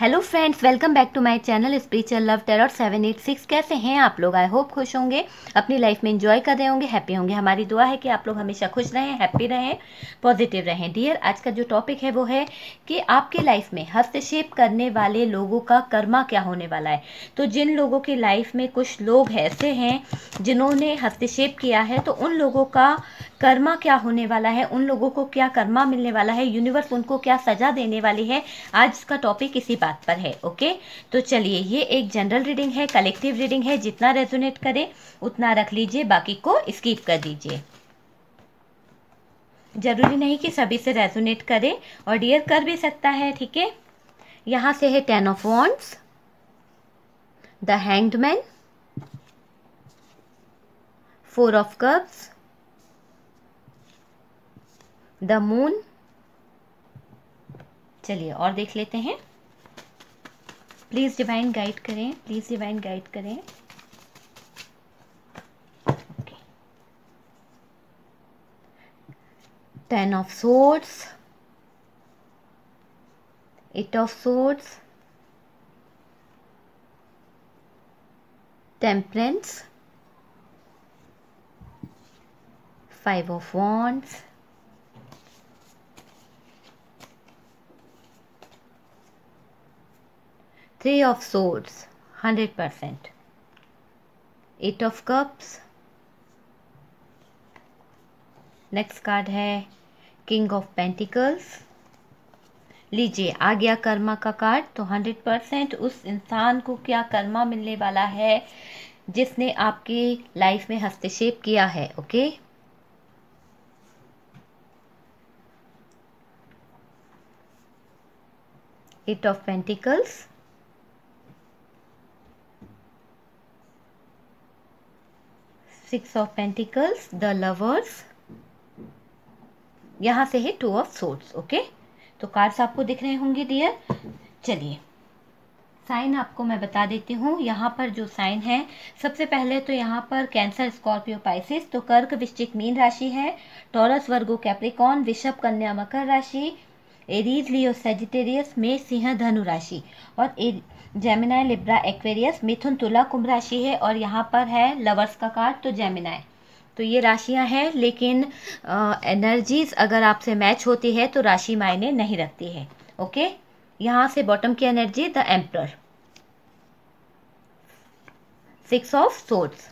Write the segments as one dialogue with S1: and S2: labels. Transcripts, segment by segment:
S1: hello friends welcome back to my channel spiritual love tarot seven eight six कैसे हैं आप लोग I hope खुश होंगे अपनी लाइफ में एंजॉय कर रहे होंगे हैप्पी होंगे हमारी दुआ है कि आप लोग हमेशा खुश रहें हैप्पी रहें पॉजिटिव रहें डियर आज का जो टॉपिक है वो है कि आपके लाइफ में हस्तक्षेप करने वाले लोगों का कर्मा क्या होने वाला है तो जिन लोगों की लाइफ में कुछ लोग ऐसे हैं जिन्होंने हस्तक्षेप किया है तो उन लोगों का कर्मा क्या होने वाला है उन लोगों को क्या कर्मा मिलने वाला है यूनिवर्स उनको क्या सजा देने वाली है आज का टॉपिक इसी बात पर है ओके तो चलिए ये एक जनरल रीडिंग है कलेक्टिव रीडिंग है जितना रेजोनेट करे उतना रख लीजिए बाकी को स्किप कर दीजिए जरूरी नहीं कि सभी से रेजोनेट करे और डियर कर भी सकता है ठीक है यहाँ से है ten of wands the hanged four of cups the moon चलिए और देख लेते हैं प्लीज़ डिवाइन गाइड करें प्लीज़ डिवाइन गाइड करें ten of swords eight of swords temperance five of wands three of swords hundred percent eight of cups next card है king of pentacles लीजिए आ गया कर्मा का कार्ड तो हंड्रेड परसेंट उस इंसान को क्या कर्मा मिलने वाला है जिसने आपकी लाइफ में हस्तक्षेप किया है okay eight of pentacles six of pentacles the lovers यहां से है टू ऑफ सोर्ट्स ओके तो कार्ड्स आपको दिख रहे होंगे डियर चलिए साइन आपको मैं बता देती हूँ यहाँ पर जो साइन है सबसे पहले तो यहाँ पर कैंसर स्कॉर्पियो पाइसिस तो कर्क विश्चिक मीन राशि है टॉरस वर्गो कैप्रिकॉन विषभ कन्या मकर राशि एरीज लियो सेजिटेरियस मेष सिंह धनु राशि और जेमिनाय लिब्रा एक्वेरियस मिथुन तुला कुंभ राशि है और यहाँ पर है लवर्स का कार्ड तो जेमिनाय तो ये राशियां हैं लेकिन एनर्जीज अगर आपसे मैच होती है तो राशि मायने नहीं रखती है ओके यहाँ से बॉटम की energy the emperor six of swords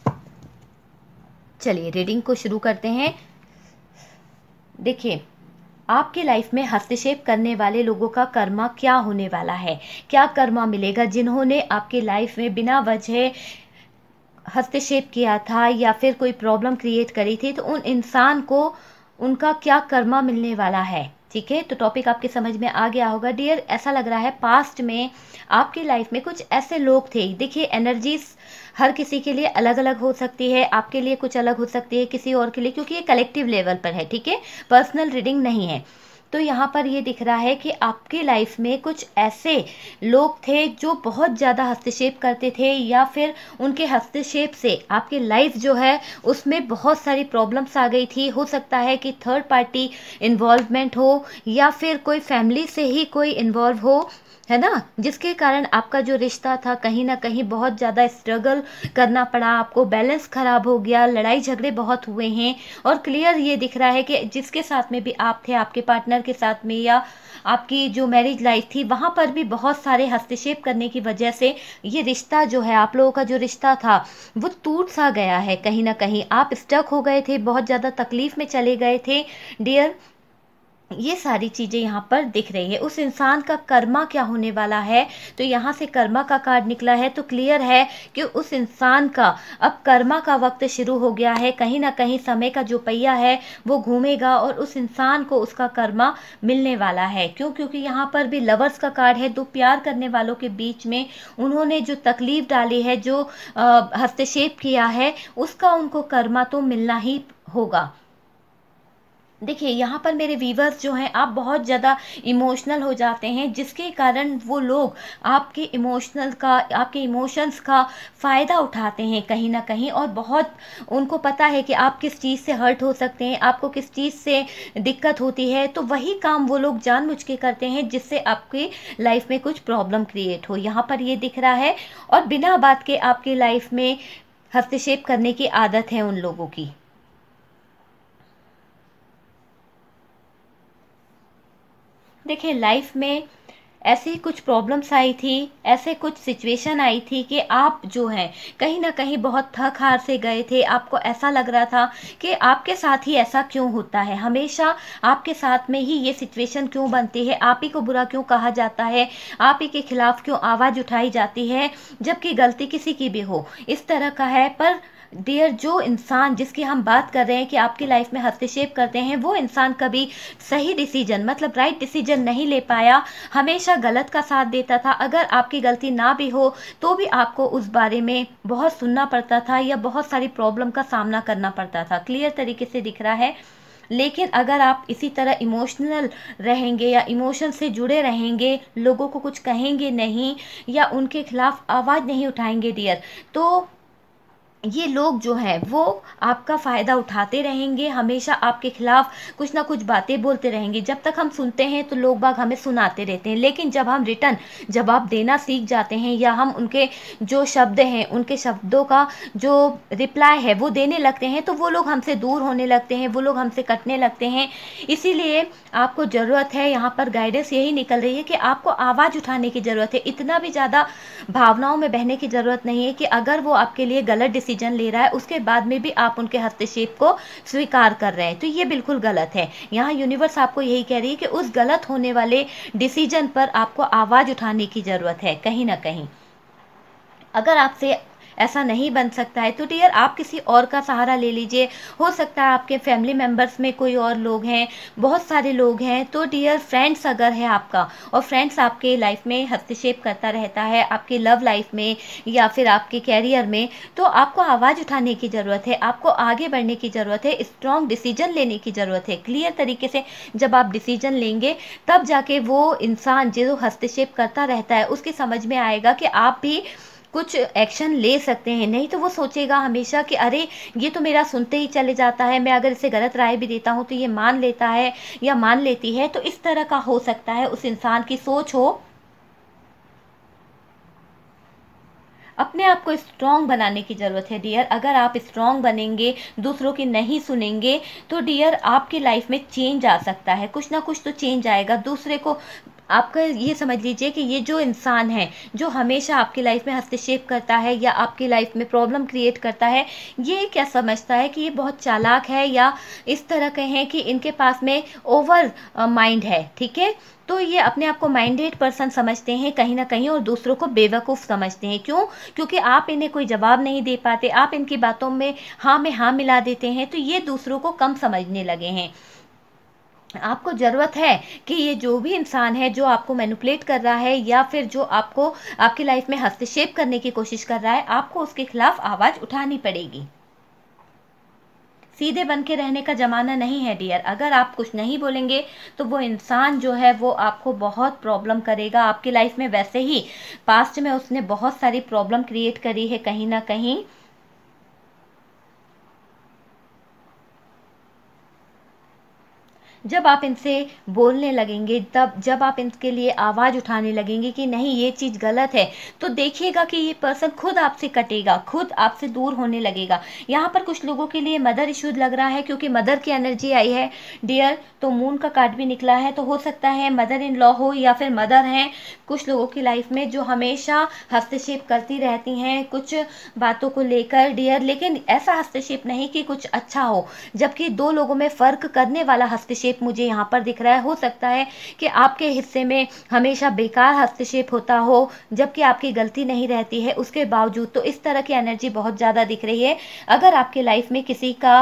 S1: चलिए रीडिंग को शुरू करते हैं देखिए आपके लाइफ में हस्तक्षेप करने वाले लोगों का कर्मा क्या होने वाला है क्या कर्मा मिलेगा जिन्होंने आपके लाइफ में बिना वजह हस्तक्षेप किया था या फिर कोई प्रॉब्लम क्रिएट करी थी तो उन इंसान को उनका क्या कर्मा मिलने वाला है ठीक है तो टॉपिक आपके समझ में आ गया होगा डियर ऐसा लग रहा है पास्ट में आपके लाइफ में कुछ ऐसे लोग थे देखिए एनर्जीज हर किसी के लिए अलग अलग हो सकती है आपके लिए कुछ अलग हो सकती है किसी और के लिए क्योंकि ये कलेक्टिव लेवल पर है ठीक है पर्सनल रीडिंग नहीं है तो यहाँ पर ये दिख रहा है कि आपके लाइफ में कुछ ऐसे लोग थे जो बहुत ज़्यादा हस्तक्षेप करते थे या फिर उनके हस्तक्षेप से आपके लाइफ जो है उसमें बहुत सारी प्रॉब्लम्स आ गई थी हो सकता है कि थर्ड पार्टी इन्वॉल्वमेंट हो या फिर कोई फैमिली से ही कोई इन्वॉल्व हो है ना जिसके कारण आपका जो रिश्ता था कहीं ना कहीं बहुत ज़्यादा स्ट्रगल करना पड़ा आपको बैलेंस ख़राब हो गया लड़ाई झगड़े बहुत हुए हैं और क्लियर ये दिख रहा है कि जिसके साथ में भी आप थे आपके पार्टनर के साथ में या आपकी जो मैरिज लाइफ थी वहाँ पर भी बहुत सारे हस्तक्षेप करने की वजह से ये रिश्ता जो है आप लोगों का जो रिश्ता था वो टूट सा गया है कहीं ना कहीं आप स्टक हो गए थे बहुत ज़्यादा तकलीफ़ में चले गए थे डियर ये सारी चीज़ें यहाँ पर दिख रही है उस इंसान का कर्मा क्या होने वाला है तो यहाँ से कर्मा का कार्ड निकला है तो क्लियर है कि उस इंसान का अब कर्मा का वक्त शुरू हो गया है कहीं ना कहीं समय का जो पहिया है वो घूमेगा और उस इंसान को उसका कर्मा मिलने वाला है क्यों क्योंकि यहाँ पर भी लवर्स का कार्ड है दो प्यार करने वालों के बीच में उन्होंने जो तकलीफ डाली है जो हस्तक्षेप किया है उसका उनको कर्मा तो मिलना ही होगा देखिए यहाँ पर मेरे वीवर्स जो हैं आप बहुत ज़्यादा इमोशनल हो जाते हैं जिसके कारण वो लोग आपके इमोशनल का आपके इमोशंस का फ़ायदा उठाते हैं कहीं ना कहीं और बहुत उनको पता है कि आप किस चीज़ से हर्ट हो सकते हैं आपको किस चीज़ से दिक्कत होती है तो वही काम वो लोग जानबूझ के करते हैं जिससे आपकी लाइफ में कुछ प्रॉब्लम क्रिएट हो यहाँ पर ये दिख रहा है और बिना बात के आपकी लाइफ में हस्तक्षेप करने की आदत है उन लोगों की देखिए लाइफ में ऐसी कुछ प्रॉब्लम्स आई थी ऐसे कुछ सिचुएशन आई थी कि आप जो हैं कहीं ना कहीं बहुत थक हार से गए थे आपको ऐसा लग रहा था कि आपके साथ ही ऐसा क्यों होता है हमेशा आपके साथ में ही ये सिचुएशन क्यों बनती है आप ही को बुरा क्यों कहा जाता है आप ही के खिलाफ क्यों आवाज़ उठाई जाती है जबकि गलती किसी की भी हो इस तरह का है पर डियर जो इंसान जिसकी हम बात कर रहे हैं कि आपकी लाइफ में हस्तक्षेप करते हैं वो इंसान कभी सही डिसीजन मतलब राइट डिसीजन नहीं ले पाया हमेशा गलत का साथ देता था अगर आपकी गलती ना भी हो तो भी आपको उस बारे में बहुत सुनना पड़ता था या बहुत सारी प्रॉब्लम का सामना करना पड़ता था क्लियर तरीके से दिख रहा है लेकिन अगर आप इसी तरह इमोशनल रहेंगे या इमोशन से जुड़े रहेंगे लोगों को कुछ कहेंगे नहीं या उनके खिलाफ आवाज़ नहीं उठाएंगे डियर तो ये लोग जो हैं वो आपका फ़ायदा उठाते रहेंगे हमेशा आपके खिलाफ कुछ ना कुछ बातें बोलते रहेंगे जब तक हम सुनते हैं तो लोग बाग हमें सुनाते रहते हैं लेकिन जब हम रिटर्न जवाब देना सीख जाते हैं या हम उनके जो शब्द हैं उनके शब्दों का जो रिप्लाई है वो देने लगते हैं तो वो लोग हमसे दूर होने लगते हैं वो लोग हमसे कटने लगते हैं इसीलिए आपको ज़रूरत है यहाँ पर गाइडेंस यही निकल रही है कि आपको आवाज़ उठाने की ज़रूरत है इतना भी ज़्यादा भावनाओं में बहने की ज़रूरत नहीं है कि अगर वो आपके लिए गलत डिसीजन डिसीजन ले रहा है उसके बाद में भी आप उनके हस्तक्षेप को स्वीकार कर रहे हैं तो ये बिल्कुल गलत है यहाँ यूनिवर्स आपको यही कह रही है कि उस गलत होने वाले डिसीजन पर आपको आवाज़ उठाने की ज़रूरत है कहीं ना कहीं अगर आपसे ऐसा नहीं बन सकता है तो डियर आप किसी और का सहारा ले लीजिए हो सकता है आपके फैमिली मेम्बर्स में कोई और लोग हैं बहुत सारे लोग हैं तो डियर फ्रेंड्स अगर है आपका और फ्रेंड्स आपके लाइफ में हस्तक्षेप करता रहता है आपकी लव लाइफ में या फिर आपके कैरियर में तो आपको आवाज़ उठाने की ज़रूरत है आपको आगे बढ़ने की ज़रूरत है स्ट्रॉन्ग डिसीजन लेने की ज़रूरत है क्लियर तरीके से जब आप डिसीजन लेंगे तब जाके वो इंसान जो हस्तक्षेप करता रहता है उसके समझ में आएगा कि आप भी कुछ एक्शन ले सकते हैं नहीं तो वो सोचेगा हमेशा कि अरे ये तो मेरा सुनते ही चले जाता है मैं अगर इसे गलत राय भी देता हूँ तो ये मान लेता है या मान लेती है तो इस तरह का हो सकता है उस इंसान की सोच हो अपने आप को स्ट्रांग बनाने की ज़रूरत है डियर अगर आप स्ट्रांग बनेंगे दूसरों की नहीं सुनेंगे तो डियर आपके लाइफ में चेंज आ सकता है कुछ ना कुछ तो चेंज आएगा दूसरे को आपका ये समझ लीजिए कि ये जो इंसान है जो हमेशा आपकी लाइफ में हस्तक्षेप करता है या आपकी लाइफ में प्रॉब्लम क्रिएट करता है ये क्या समझता है कि ये बहुत चालाक है या इस तरह के हैं कि इनके पास में ओवर माइंड है ठीक है तो ये अपने आप को माइंडेड पर्सन समझते हैं कहीं ना कहीं और दूसरों को बेवकूफ़ समझते हैं क्यों क्योंकि आप इन्हें कोई जवाब नहीं दे पाते आप इनकी बातों में हाँ में हाँ मिला देते हैं तो ये दूसरों को कम समझने लगे हैं आपको ज़रूरत है कि ये जो भी इंसान है जो आपको मैनुपलेट कर रहा है या फिर जो आपको आपकी लाइफ में हस्तक्षेप करने की कोशिश कर रहा है आपको उसके खिलाफ आवाज़ उठानी पड़ेगी सीधे बन के रहने का ज़माना नहीं है डियर अगर आप कुछ नहीं बोलेंगे तो वो इंसान जो है वो आपको बहुत प्रॉब्लम करेगा आपकी लाइफ में वैसे ही पास्ट में उसने बहुत सारी प्रॉब्लम क्रिएट करी है कहीं ना कहीं जब आप इनसे बोलने लगेंगे तब जब आप इनके लिए आवाज़ उठाने लगेंगे कि नहीं ये चीज़ गलत है तो देखिएगा कि ये पर्सन खुद आपसे कटेगा खुद आपसे दूर होने लगेगा यहाँ पर कुछ लोगों के लिए मदर इशूज लग रहा है क्योंकि मदर की एनर्जी आई है डियर तो मून का कार्ड भी निकला है तो हो सकता है मदर इन लॉ हो या फिर मदर हैं कुछ लोगों की लाइफ में जो हमेशा हस्तक्षेप करती रहती हैं कुछ बातों को लेकर डियर लेकिन ऐसा हस्तक्षेप नहीं कि कुछ अच्छा हो जबकि दो लोगों में फ़र्क करने वाला हस्तक्षेप हस्तक्षेप मुझे यहाँ पर दिख रहा है हो सकता है कि आपके हिस्से में हमेशा बेकार हस्तक्षेप होता हो जबकि आपकी गलती नहीं रहती है उसके बावजूद तो इस तरह की एनर्जी बहुत ज़्यादा दिख रही है अगर आपके लाइफ में किसी का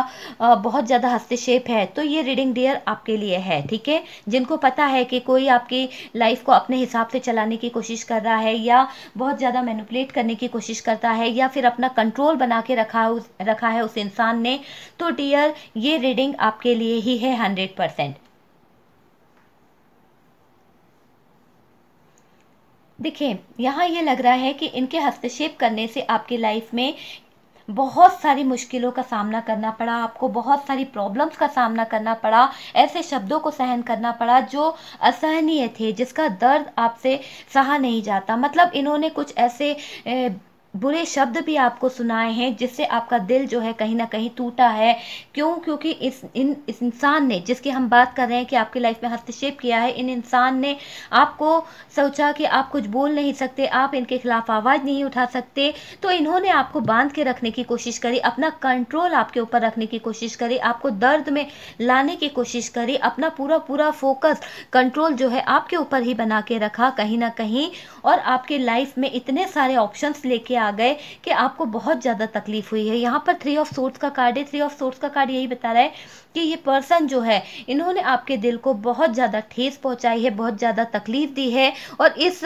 S1: बहुत ज़्यादा हस्तक्षेप है तो ये रीडिंग डियर आपके लिए है ठीक है जिनको पता है कि कोई आपकी लाइफ को अपने हिसाब से चलाने की कोशिश कर रहा है या बहुत ज़्यादा मैनुपलेट करने की कोशिश करता है या फिर अपना कंट्रोल बना के रखा रखा है उस इंसान ने तो डियर ये रीडिंग आपके लिए ही है हंड्रेड परसेंट देखिए यहाँ ये यह लग रहा है कि इनके हस्तक्षेप करने से आपकी लाइफ में बहुत सारी मुश्किलों का सामना करना पड़ा आपको बहुत सारी प्रॉब्लम्स का सामना करना पड़ा ऐसे शब्दों को सहन करना पड़ा जो असहनीय थे जिसका दर्द आपसे सहा नहीं जाता मतलब इन्होंने कुछ ऐसे ए, बुरे शब्द भी आपको सुनाए हैं जिससे आपका दिल जो है कहीं ना कहीं टूटा है क्यों क्योंकि इस इन इस इंसान ने जिसकी हम बात कर रहे हैं कि आपकी लाइफ में हस्तक्षेप किया है इन इंसान ने आपको सोचा कि आप कुछ बोल नहीं सकते आप इनके खिलाफ आवाज़ नहीं उठा सकते तो इन्होंने आपको बांध के रखने की कोशिश करी अपना कंट्रोल आपके ऊपर रखने की कोशिश करी आपको दर्द में लाने की कोशिश करी अपना पूरा पूरा फोकस कंट्रोल जो है आपके ऊपर ही बना के रखा कहीं ना कहीं और आपके लाइफ में इतने सारे ऑप्शंस लेके आ गए कि आपको बहुत ज़्यादा तकलीफ हुई है यहाँ पर थ्री ऑफ सोर्ट्स का कार्ड है थ्री ऑफ सोर्ट्स का कार्ड यही बता रहा है कि ये पर्सन जो है इन्होंने आपके दिल को बहुत ज़्यादा ठेस पहुँचाई है बहुत ज़्यादा तकलीफ दी है और इस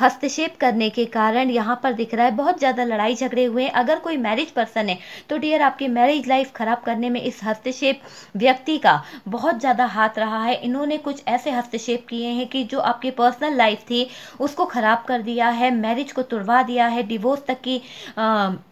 S1: हस्तक्षेप करने के कारण यहाँ पर दिख रहा है बहुत ज़्यादा लड़ाई झगड़े हुए हैं अगर कोई मैरिज पर्सन है तो डियर आपकी मैरिज लाइफ ख़राब करने में इस हस्तक्षेप व्यक्ति का बहुत ज़्यादा हाथ रहा है इन्होंने कुछ ऐसे हस्तक्षेप किए हैं कि जो आपकी पर्सनल लाइफ थी उसको ख़राब कर दिया है मैरिज को तुड़वा दिया है डिवोर्स तक तक की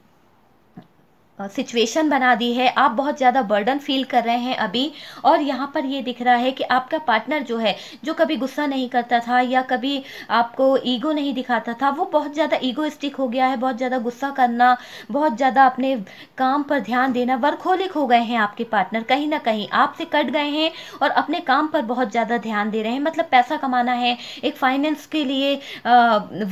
S1: सिचुएशन बना दी है आप बहुत ज़्यादा बर्डन फील कर रहे हैं अभी और यहाँ पर ये दिख रहा है कि आपका पार्टनर जो है जो कभी गुस्सा नहीं करता था या कभी आपको ईगो नहीं दिखाता था वो बहुत ज़्यादा ईगोइस्टिक हो गया है बहुत ज़्यादा गुस्सा करना बहुत ज़्यादा अपने काम पर ध्यान देना वर्खोलिक हो गए हैं आपके पार्टनर कहीं ना कहीं आपसे कट गए हैं और अपने काम पर बहुत ज़्यादा ध्यान दे रहे हैं मतलब पैसा कमाना है एक फाइनेंस के लिए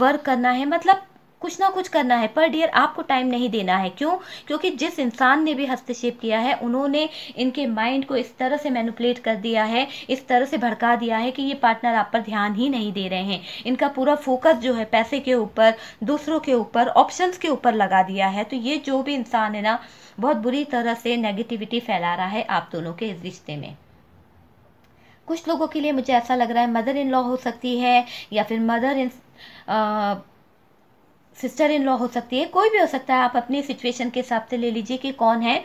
S1: वर्क करना है मतलब कुछ ना कुछ करना है पर डियर आपको टाइम नहीं देना है क्यों क्योंकि जिस इंसान ने भी हस्तक्षेप किया है उन्होंने इनके माइंड को इस तरह से मैनुपलेट कर दिया है इस तरह से भड़का दिया है कि ये पार्टनर आप पर ध्यान ही नहीं दे रहे हैं इनका पूरा फोकस जो है पैसे के ऊपर दूसरों के ऊपर ऑप्शन के ऊपर लगा दिया है तो ये जो भी इंसान है ना बहुत बुरी तरह से नेगेटिविटी फैला रहा है आप दोनों के इस रिश्ते में कुछ लोगों के लिए मुझे ऐसा लग रहा है मदर इन लॉ हो सकती है या फिर mother in uh, sister in law हो सकती है कोई भी हो सकता है आप अपनी सिचुएशन के हिसाब से ले लीजिए कि कौन है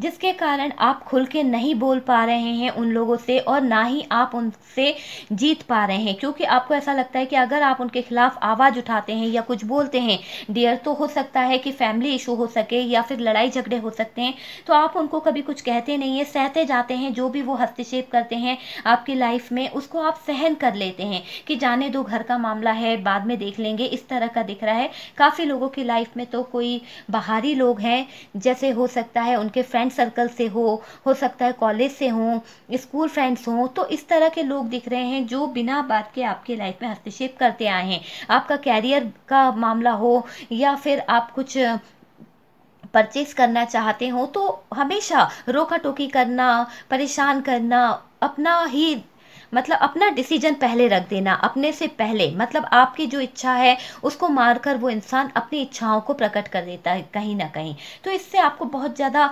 S1: जिसके कारण आप खुल के नहीं बोल पा रहे हैं उन लोगों से और ना ही आप उनसे जीत पा रहे हैं क्योंकि आपको ऐसा लगता है कि अगर आप उनके खिलाफ आवाज़ उठाते हैं या कुछ बोलते हैं डियर तो हो सकता है कि फैमिली इशू हो सके या फिर लड़ाई झगड़े हो सकते हैं तो आप उनको कभी कुछ कहते नहीं है सहते जाते हैं जो भी वो हस्तक्षेप करते हैं आपकी लाइफ में उसको आप सहन कर लेते हैं कि जाने दो घर का मामला है बाद में देख लेंगे इस तरह का दिख रहा है काफ़ी लोगों की लाइफ में तो कोई बाहरी लोग हैं जैसे हो सकता है उनके फ्रेंड फ्रेंड सर्कल से हो हो सकता है कॉलेज से हो स्कूल फ्रेंड्स हो तो इस तरह के लोग दिख रहे हैं जो बिना बात के आपके लाइफ में हस्तक्षेप करते आए हैं आपका कैरियर का मामला हो या फिर आप कुछ परचेज करना चाहते हो तो हमेशा रोका टोकी करना परेशान करना अपना ही मतलब अपना डिसीजन पहले रख देना अपने से पहले मतलब आपकी जो इच्छा है उसको मारकर वो इंसान अपनी इच्छाओं को प्रकट कर देता है कहीं ना कहीं तो इससे आपको बहुत ज़्यादा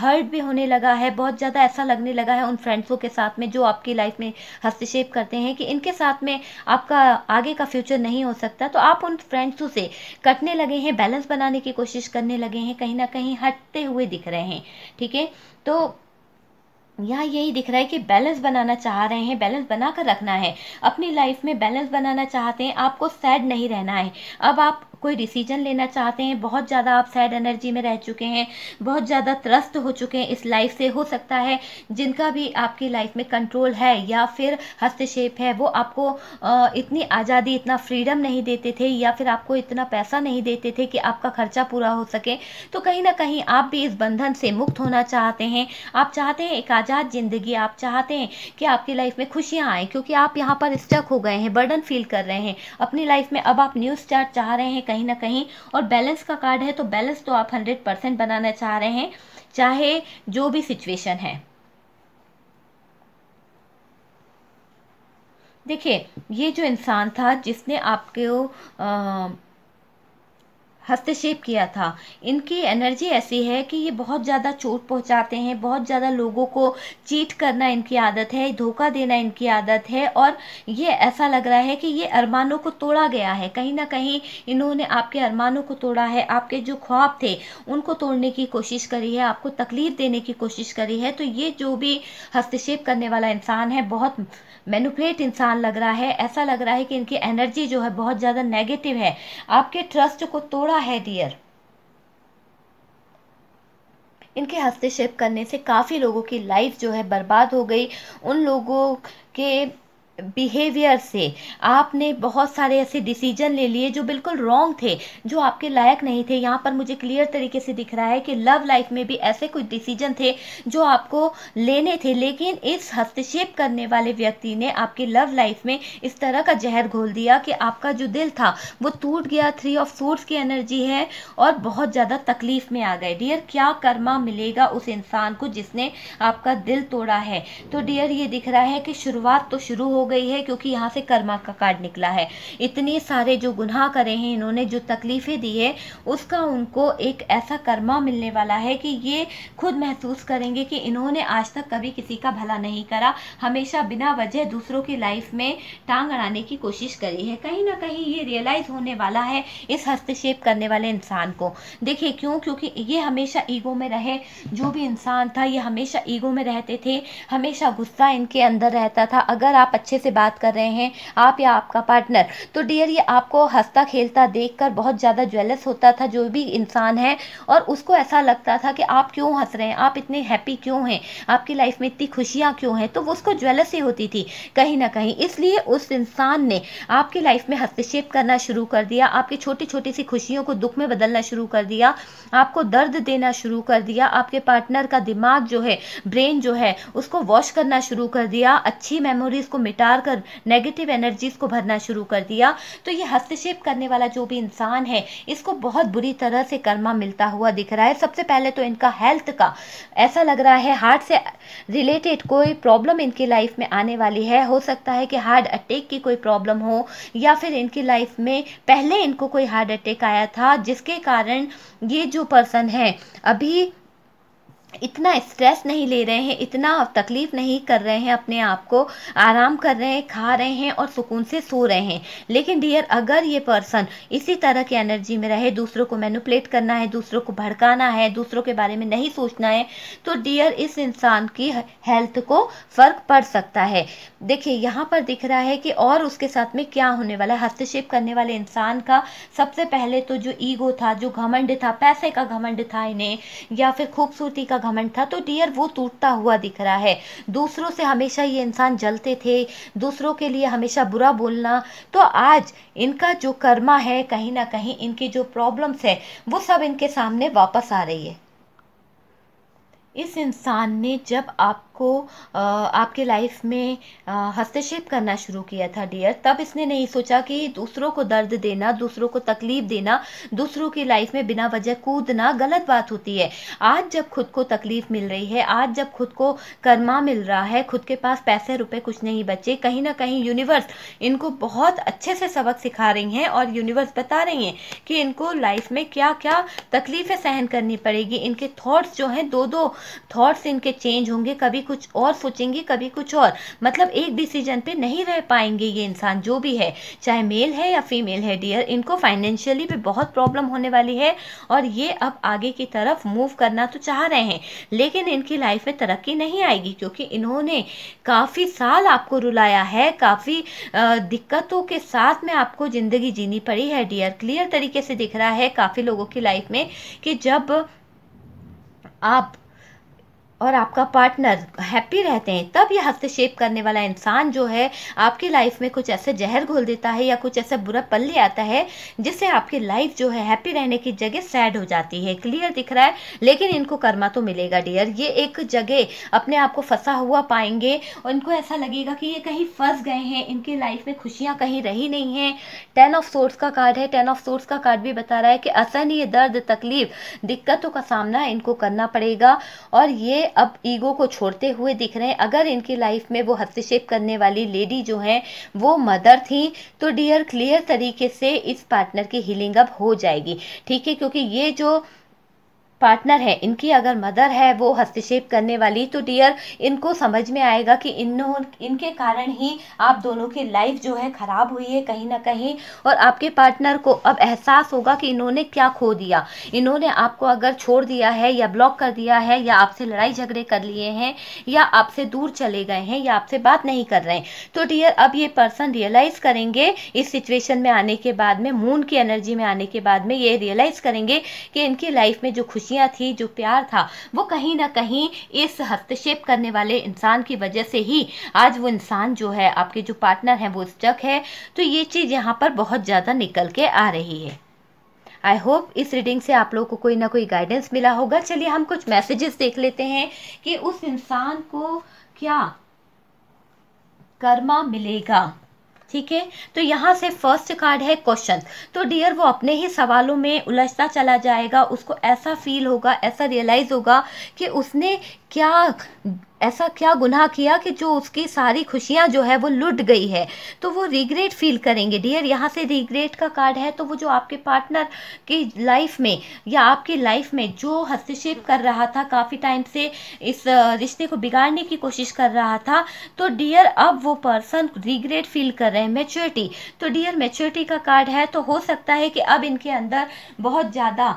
S1: हर्ट भी होने लगा है बहुत ज़्यादा ऐसा लगने लगा है उन फ्रेंड्सों के साथ में जो आपकी लाइफ में हस्तक्षेप करते हैं कि इनके साथ में आपका आगे का फ्यूचर नहीं हो सकता तो आप उन फ्रेंड्सों से कटने लगे हैं बैलेंस बनाने की कोशिश करने लगे हैं कहीं ना कहीं हटते हुए दिख रहे हैं ठीक है तो यहाँ यही दिख रहा है कि बैलेंस बनाना चाह रहे हैं बैलेंस बना कर रखना है अपनी लाइफ में बैलेंस बनाना चाहते हैं आपको सैड नहीं रहना है अब आप कोई डिसीजन लेना चाहते हैं बहुत ज़्यादा आप सैड एनर्जी में रह चुके हैं बहुत ज़्यादा त्रस्त हो चुके हैं इस लाइफ से हो सकता है जिनका भी आपकी लाइफ में कंट्रोल है या फिर हस्तक्षेप है वो आपको इतनी आज़ादी इतना फ्रीडम नहीं देते थे या फिर आपको इतना पैसा नहीं देते थे कि आपका खर्चा पूरा हो सके तो कहीं ना कहीं आप भी इस बंधन से मुक्त होना चाहते हैं आप चाहते हैं एक आज़ाद ज़िंदगी आप चाहते हैं कि आपकी लाइफ में खुशियाँ आएँ क्योंकि आप यहाँ पर स्टक हो गए हैं बर्डन फील कर रहे हैं अपनी लाइफ में अब आप न्यू स्टार्ट चाह रहे हैं कहीं ना कहीं और बैलेंस का कार्ड है तो बैलेंस तो आप हंड्रेड परसेंट बनाना चाह रहे हैं चाहे जो भी सिचुएशन है देखिए ये जो इंसान था जिसने आपके हस्तक्षेप किया था इनकी एनर्जी ऐसी है कि ये बहुत ज़्यादा चोट पहुंचाते हैं बहुत ज़्यादा लोगों को चीट करना इनकी आदत है धोखा देना इनकी आदत है और ये ऐसा लग रहा है कि ये अरमानों को तोड़ा गया है कहीं ना कहीं इन्होंने आपके अरमानों को तोड़ा है आपके जो ख्वाब थे उनको तोड़ने की कोशिश करी है आपको तकलीफ़ देने की कोशिश करी है तो ये जो भी हस्तक्षेप करने वाला इंसान है बहुत मैनुपलेट इंसान लग रहा है ऐसा लग रहा है कि इनकी एनर्जी जो है बहुत ज़्यादा नेगेटिव है आपके ट्रस्ट को तोड़ा है डियर इनके हस्तक्षेप करने से काफ़ी लोगों की लाइफ जो है बर्बाद हो गई उन लोगों के बिहेवियर से आपने बहुत सारे ऐसे डिसीजन ले लिए जो बिल्कुल रॉन्ग थे जो आपके लायक नहीं थे यहाँ पर मुझे क्लियर तरीके से दिख रहा है कि लव लाइफ में भी ऐसे कुछ डिसीजन थे जो आपको लेने थे लेकिन इस हस्तक्षेप करने वाले व्यक्ति ने आपके लव लाइफ में इस तरह का जहर घोल दिया कि आपका जो दिल था वो टूट गया थ्री ऑफ सोर्स की एनर्जी है और बहुत ज़्यादा तकलीफ में आ गए डियर क्या कर्मा मिलेगा उस इंसान को जिसने आपका दिल तोड़ा है तो डियर ये दिख रहा है कि शुरुआत तो शुरू हो गई है क्योंकि यहाँ से कर्मा का कार्ड निकला है इतने सारे जो गुनाह करे हैं इन्होंने जो तकलीफ़ें दी है उसका उनको एक ऐसा कर्मा मिलने वाला है कि ये खुद महसूस करेंगे कि इन्होंने आज तक कभी किसी का भला नहीं करा हमेशा बिना वजह दूसरों की लाइफ में टांग अड़ाने की कोशिश करी है कहीं ना कहीं ये रियलाइज़ होने वाला है इस हस्तक्षेप करने वाले इंसान को देखिए क्यों क्योंकि ये हमेशा ईगो में रहे जो भी इंसान था ये हमेशा ईगो में रहते थे हमेशा गुस्सा इनके अंदर रहता था अगर आप अच्छे से बात कर रहे हैं आप या आपका पार्टनर तो डियर ये आपको हंसता खेलता देख बहुत ज़्यादा ज्वेलस होता था जो भी इंसान है और उसको ऐसा लगता था कि आप क्यों हंस रहे हैं आप इतने हैप्पी क्यों हैं आपकी लाइफ में इतनी खुशियाँ क्यों हैं तो वो उसको ही होती थी कहीं ना कहीं इसलिए उस इंसान ने आपकी लाइफ में हस्तक्षेप करना शुरू कर दिया आपकी छोटी छोटी सी खुशियों को दुख में बदलना शुरू कर दिया आपको दर्द देना शुरू कर दिया आपके पार्टनर का दिमाग जो है ब्रेन जो है उसको वॉश करना शुरू कर दिया अच्छी मेमोरीज को मिटा निपटार कर नेगेटिव एनर्जीज को भरना शुरू कर दिया तो ये हस्तक्षेप करने वाला जो भी इंसान है इसको बहुत बुरी तरह से कर्मा मिलता हुआ दिख रहा है सबसे पहले तो इनका हेल्थ का ऐसा लग रहा है हार्ट से रिलेटेड कोई प्रॉब्लम इनकी लाइफ में आने वाली है हो सकता है कि हार्ट अटैक की कोई प्रॉब्लम हो या फिर इनकी लाइफ में पहले इनको कोई हार्ट अटैक आया था जिसके कारण ये जो पर्सन है अभी इतना स्ट्रेस नहीं ले रहे हैं इतना तकलीफ़ नहीं कर रहे हैं अपने आप को आराम कर रहे हैं खा रहे हैं और सुकून से सो रहे हैं लेकिन डियर अगर ये पर्सन इसी तरह की एनर्जी में रहे दूसरों को मैनुपलेट करना है दूसरों को भड़काना है दूसरों के बारे में नहीं सोचना है तो डियर इस इंसान की हेल्थ को फ़र्क पड़ सकता है देखिए यहाँ पर दिख रहा है कि और उसके साथ में क्या होने वाला है हस्तक्षेप करने वाले इंसान का सबसे पहले तो जो ईगो था जो घमंड था पैसे का घमंड था इन्हें या फिर खूबसूरती का घमंड था तो डियर वो टूटता हुआ दिख रहा है दूसरों से हमेशा ये इंसान जलते थे दूसरों के लिए हमेशा बुरा बोलना तो आज इनका जो कर्मा है कहीं ना कहीं इनकी जो प्रॉब्लम्स है वो सब इनके सामने वापस आ रही है इस इंसान ने जब आप को आपके लाइफ में हस्तक्षेप करना शुरू किया था डियर तब इसने नहीं सोचा कि दूसरों को दर्द देना दूसरों को तकलीफ देना दूसरों की लाइफ में बिना वजह कूदना गलत बात होती है आज जब खुद को तकलीफ मिल रही है आज जब खुद को कर्मा मिल रहा है खुद के पास पैसे रुपए कुछ नहीं बचे कहीं ना कहीं यूनिवर्स इनको बहुत अच्छे से सबक सिखा रही हैं और यूनिवर्स बता रही हैं कि इनको लाइफ में क्या क्या तकलीफें सहन करनी पड़ेगी इनके थॉट्स जो हैं दो दो थॉट्स इनके चेंज होंगे कभी कभी कुछ और सोचेंगे कभी कुछ और मतलब एक डिसीजन पे नहीं रह पाएंगे ये इंसान जो भी है चाहे मेल है या फीमेल है डियर इनको फाइनेंशियली भी बहुत प्रॉब्लम होने वाली है और ये अब आगे की तरफ मूव करना तो चाह रहे हैं लेकिन इनकी लाइफ में तरक्की नहीं आएगी क्योंकि इन्होंने काफ़ी साल आपको रुलाया है काफ़ी दिक्कतों के साथ में आपको ज़िंदगी जीनी पड़ी है डियर क्लियर तरीके से दिख रहा है काफ़ी लोगों की लाइफ में कि जब आप और आपका पार्टनर हैप्पी रहते हैं तब यह हस्तक्षेप करने वाला इंसान जो है आपकी लाइफ में कुछ ऐसे जहर घोल देता है या कुछ ऐसा बुरा पल्ले आता है जिससे आपकी लाइफ जो है हैप्पी रहने की जगह सैड हो जाती है क्लियर दिख रहा है लेकिन इनको कर्मा तो मिलेगा डियर ये एक जगह अपने आप को फंसा हुआ पाएंगे और इनको ऐसा लगेगा कि ये कहीं फंस गए हैं इनकी लाइफ में खुशियाँ कहीं रही नहीं हैं टेन ऑफ सोर्स का कार्ड है टेन ऑफ सोर्स का कार्ड भी बता रहा है कि असहनीय दर्द तकलीफ दिक्कतों का सामना इनको करना पड़ेगा और ये अब ईगो को छोड़ते हुए दिख रहे हैं अगर इनकी लाइफ में वो हस्तक्षेप करने वाली लेडी जो है वो मदर थी तो डियर क्लियर तरीके से इस पार्टनर की हीलिंग अब हो जाएगी ठीक है क्योंकि ये जो पार्टनर है इनकी अगर मदर है वो हस्तक्षेप करने वाली तो डियर इनको समझ में आएगा कि इन्हों इनके कारण ही आप दोनों की लाइफ जो है ख़राब हुई है कहीं ना कहीं और आपके पार्टनर को अब एहसास होगा कि इन्होंने क्या खो दिया इन्होंने आपको अगर छोड़ दिया है या ब्लॉक कर दिया है या आपसे लड़ाई झगड़े कर लिए हैं या आपसे दूर चले गए हैं या आपसे बात नहीं कर रहे हैं तो डियर अब ये पर्सन रियलाइज़ करेंगे इस सिचुएशन में आने के बाद में मून की एनर्जी में आने के बाद में ये रियलाइज़ करेंगे कि इनकी लाइफ में जो खुशी खुशियाँ थी जो प्यार था वो कहीं ना कहीं इस हस्तक्षेप करने वाले इंसान की वजह से ही आज वो इंसान जो है आपके जो पार्टनर हैं वो स्टक है तो ये चीज़ यहाँ पर बहुत ज़्यादा निकल के आ रही है आई होप इस रीडिंग से आप लोगों को कोई ना कोई गाइडेंस मिला होगा चलिए हम कुछ मैसेजेस देख लेते हैं कि उस इंसान को क्या कर्मा मिलेगा ठीक है तो यहाँ से फर्स्ट कार्ड है क्वेश्चन तो डियर वो अपने ही सवालों में उलझता चला जाएगा उसको ऐसा फील होगा ऐसा रियलाइज़ होगा कि उसने क्या ऐसा क्या गुनाह किया कि जो उसकी सारी खुशियाँ जो है वो लुट गई है तो वो रिग्रेट फील करेंगे डियर यहाँ से रिग्रेट का कार्ड है तो वो जो आपके पार्टनर की लाइफ में या आपकी लाइफ में जो हस्तक्षेप कर रहा था काफ़ी टाइम से इस रिश्ते को बिगाड़ने की कोशिश कर रहा था तो डियर अब वो पर्सन रिग्रेट फील कर रहे हैं मेच्योरिटी तो डियर मेच्योरिटी का कार्ड है तो हो सकता है कि अब इनके अंदर बहुत ज़्यादा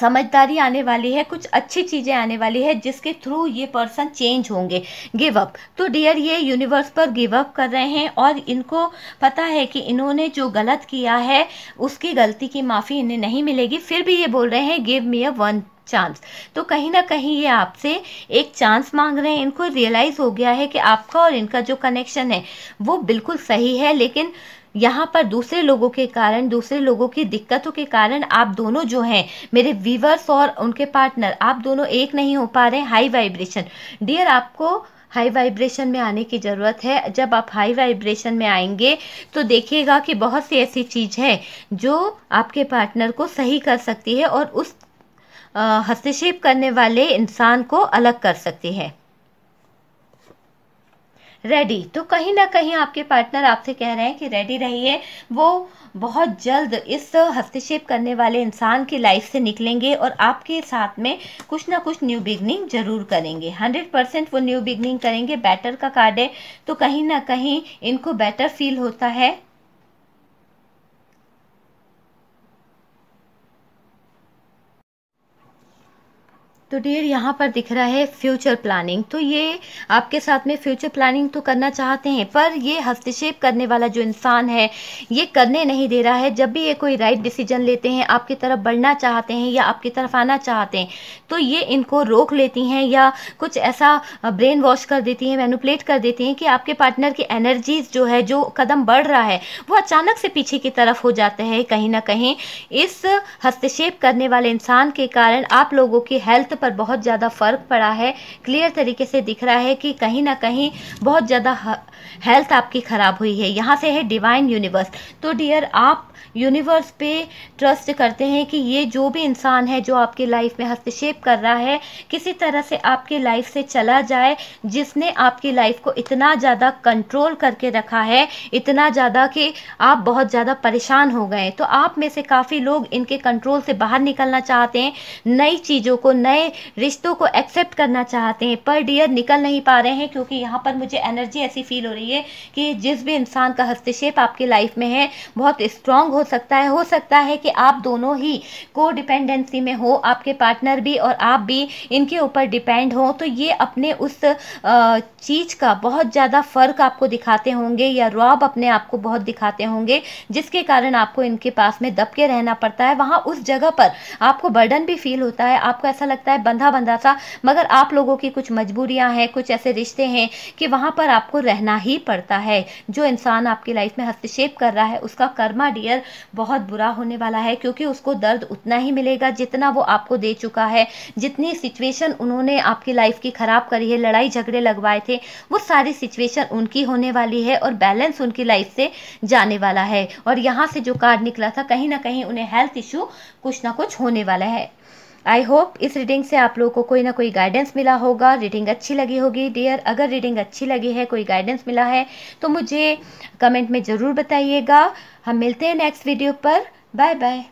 S1: समझदारी आने वाली है कुछ अच्छी चीज़ें आने वाली है जिसके थ्रू ये पर्सन चेंज होंगे गिव अप तो डियर ये यूनिवर्स पर गिव अप कर रहे हैं और इनको पता है कि इन्होंने जो गलत किया है उसकी गलती की माफ़ी इन्हें नहीं मिलेगी फिर भी ये बोल रहे हैं give me a one chance तो कहीं ना कहीं ये आपसे एक चांस मांग रहे हैं इनको रियलाइज़ हो गया है कि आपका और इनका जो कनेक्शन है वो बिल्कुल सही है लेकिन यहाँ पर दूसरे लोगों के कारण दूसरे लोगों की दिक्कतों के कारण आप दोनों जो हैं मेरे वीवर्स और उनके पार्टनर आप दोनों एक नहीं हो पा रहे हाई वाइब्रेशन डियर आपको हाई वाइब्रेशन में आने की ज़रूरत है जब आप हाई वाइब्रेशन में आएंगे तो देखिएगा कि बहुत सी ऐसी चीज़ है जो आपके पार्टनर को सही कर सकती है और उस हस्तक्षेप करने वाले इंसान को अलग कर सकती है रेडी तो कहीं ना कहीं आपके पार्टनर आपसे कह रहे हैं कि रेडी रहिए वो बहुत जल्द इस हस्तक्षेप करने वाले इंसान की लाइफ से निकलेंगे और आपके साथ में कुछ ना कुछ न्यू बिगनिंग जरूर करेंगे हंड्रेड परसेंट वो न्यू बिगनिंग करेंगे बेटर का कार्ड है तो कहीं ना कहीं इनको बेटर फील होता है तो डियर यहाँ पर दिख रहा है फ्यूचर प्लानिंग तो ये आपके साथ में फ्यूचर प्लानिंग तो करना चाहते हैं पर ये हस्तक्षेप करने वाला जो इंसान है ये करने नहीं दे रहा है जब भी ये कोई राइट डिसीजन लेते हैं आपकी तरफ बढ़ना चाहते हैं या आपकी तरफ आना चाहते हैं तो ये इनको रोक लेती हैं या कुछ ऐसा ब्रेन वॉश कर देती हैं मैनुपलेट कर देती हैं कि आपके पार्टनर की एनर्जीज जो है जो कदम बढ़ रहा है वो अचानक से पीछे की तरफ हो जाता है कहीं ना कहीं इस हस्तक्षेप करने वाले इंसान के कारण आप लोगों की हेल्थ पर बहुत ज़्यादा फ़र्क पड़ा है क्लियर तरीके से दिख रहा है कि कहीं ना कहीं बहुत ज़्यादा हेल्थ आपकी ख़राब हुई है यहाँ से है डिवाइन यूनिवर्स तो डियर आप यूनिवर्स पे ट्रस्ट करते हैं कि ये जो भी इंसान है जो आपकी लाइफ में हस्तक्षेप कर रहा है किसी तरह से आपकी लाइफ से चला जाए जिसने आपकी लाइफ को इतना ज़्यादा कंट्रोल करके रखा है इतना ज़्यादा कि आप बहुत ज़्यादा परेशान हो गए तो आप में से काफ़ी लोग इनके कंट्रोल से बाहर निकलना चाहते हैं नई चीज़ों को नए रिश्तों को एक्सेप्ट करना चाहते हैं पर डियर निकल नहीं पा रहे हैं क्योंकि यहाँ पर मुझे एनर्जी ऐसी फील हो रही है कि जिस भी इंसान का हस्तक्षेप आपके लाइफ में है बहुत स्ट्रांग हो सकता है हो सकता है कि आप दोनों ही को डिपेंडेंसी में हो आपके पार्टनर भी और आप भी इनके ऊपर डिपेंड हो तो ये अपने उस चीज़ का बहुत ज़्यादा फ़र्क आपको दिखाते होंगे या रॉब अपने आप को बहुत दिखाते होंगे जिसके कारण आपको इनके पास में दबके रहना पड़ता है वहाँ उस जगह पर आपको बर्डन भी फील होता है आपको ऐसा लगता है बंधा बंधा सा मगर आप लोगों की कुछ मजबूरियां हैं कुछ ऐसे रिश्ते हैं कि वहां पर आपको रहना ही पड़ता है जो इंसान आपकी लाइफ में हस्तक्षेप कर रहा है उसका कर्मा डियर बहुत बुरा होने वाला है क्योंकि उसको दर्द उतना ही मिलेगा जितना वो आपको दे चुका है जितनी सिचुएशन उन्होंने आपकी लाइफ की ख़राब करी है लड़ाई झगड़े लगवाए थे वो सारी सिचुएशन उनकी होने वाली है और बैलेंस उनकी लाइफ से जाने वाला है और यहाँ से जो कार्ड निकला था कहीं ना कहीं उन्हें हेल्थ इशू कुछ ना कुछ होने वाला है आई होप इस रीडिंग से आप लोगों को कोई ना कोई गाइडेंस मिला होगा रीडिंग अच्छी लगी होगी डियर अगर रीडिंग अच्छी लगी है कोई गाइडेंस मिला है तो मुझे कमेंट में ज़रूर बताइएगा हम मिलते हैं नेक्स्ट वीडियो पर बाय बाय